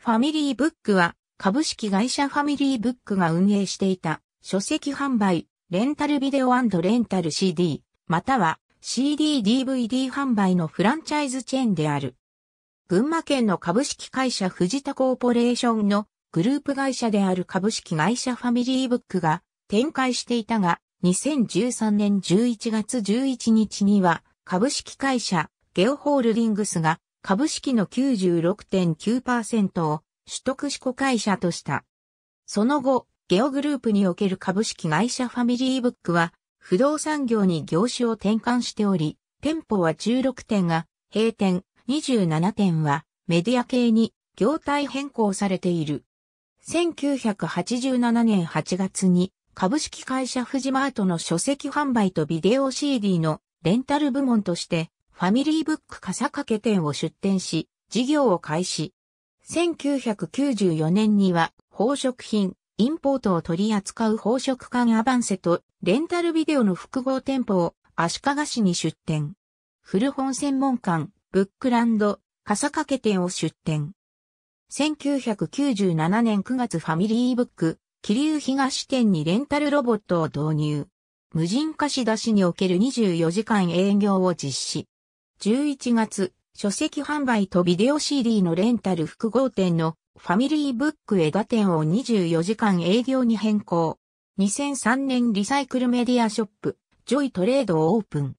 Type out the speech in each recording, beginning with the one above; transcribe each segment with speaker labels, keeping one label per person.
Speaker 1: ファミリーブックは株式会社ファミリーブックが運営していた書籍販売、レンタルビデオレンタル CD、または CD-DVD 販売のフランチャイズチェーンである。群馬県の株式会社藤田コーポレーションのグループ会社である株式会社ファミリーブックが展開していたが、2013年11月11日には株式会社ゲオホールディングスが株式の96.9%を取得し子会社とした。その後、ゲオグループにおける株式会社ファミリーブックは、不動産業に業種を転換しており、店舗は16店が閉店、27店はメディア系に業態変更されている。1987年8月に株式会社フジマートの書籍販売とビデオ CD のレンタル部門としてファミリーブック笠掛店を出店し、事業を開始。1994年には、宝飾品、インポートを取り扱う宝飾館アバンセと、レンタルビデオの複合店舗を、足利市に出店。古本専門館、ブックランド、笠掛店を出店。1997年9月ファミリーブック、桐生東店にレンタルロボットを導入。無人貸し出しにおける24時間営業を実施。11月、書籍販売とビデオ CD のレンタル複合店のファミリーブック枝店を24時間営業に変更。2003年リサイクルメディアショップ、ジョイトレードをオープン。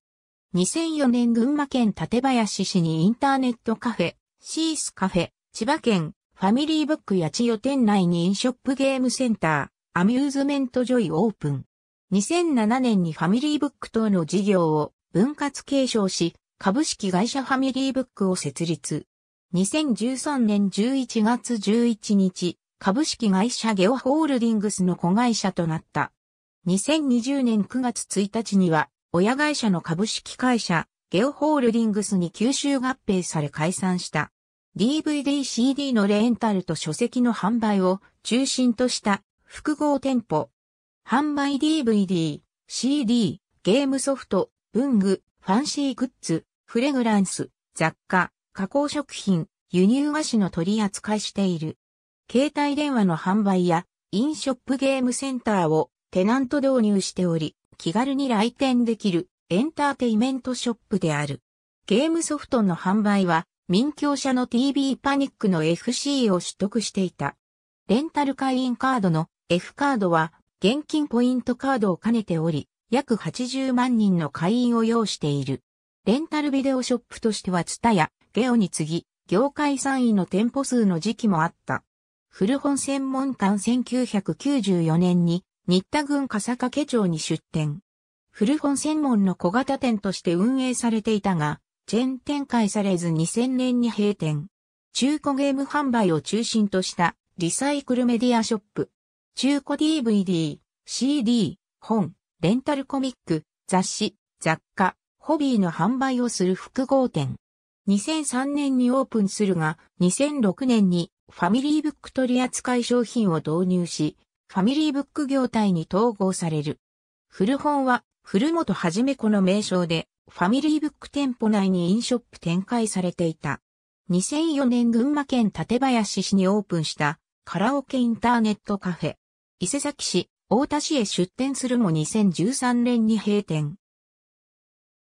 Speaker 1: 2004年群馬県館林市にインターネットカフェ、シースカフェ、千葉県、ファミリーブックや千代店内にインショップゲームセンター、アミューズメントジョイオープン。2007年にファミリーブック等の事業を分割継承し、株式会社ファミリーブックを設立。2013年11月11日、株式会社ゲオホールディングスの子会社となった。2020年9月1日には、親会社の株式会社、ゲオホールディングスに吸収合併され解散した。DVD、CD のレンタルと書籍の販売を中心とした複合店舗。販売 DVD、CD、ゲームソフト、文具、ファンシーグッズ、フレグランス、雑貨、加工食品、輸入菓子の取り扱いしている。携帯電話の販売や、インショップゲームセンターをテナント導入しており、気軽に来店できるエンターテイメントショップである。ゲームソフトの販売は、民教社の TV パニックの FC を取得していた。レンタル会員カードの F カードは、現金ポイントカードを兼ねており、約80万人の会員を要している。レンタルビデオショップとしてはツタやゲオに次ぎ、業界3位の店舗数の時期もあった。古本専門館1994年に、新田郡笠掛町に出店。古本専門の小型店として運営されていたが、チェーン展開されず2000年に閉店。中古ゲーム販売を中心としたリサイクルメディアショップ。中古 DVD、CD、本、レンタルコミック、雑誌、雑貨、ホビーの販売をする複合店。2003年にオープンするが、2006年にファミリーブック取扱い商品を導入し、ファミリーブック業態に統合される。古本は、古本はじめこの名称で、ファミリーブック店舗内にインショップ展開されていた。2004年群馬県館林市にオープンしたカラオケインターネットカフェ。伊勢崎市、大田市へ出店するも2013年に閉店。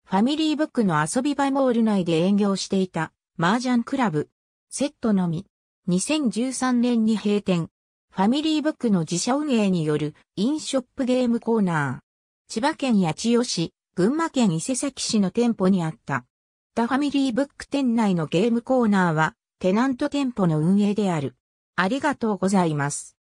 Speaker 1: ファミリーブックの遊び場モール内で営業していた麻雀クラブ、セットのみ、2013年に閉店。ファミリーブックの自社運営によるインショップゲームコーナー。千葉県八千代市、群馬県伊勢崎市の店舗にあった。タファミリーブック店内のゲームコーナーは、テナント店舗の運営である。ありがとうございます。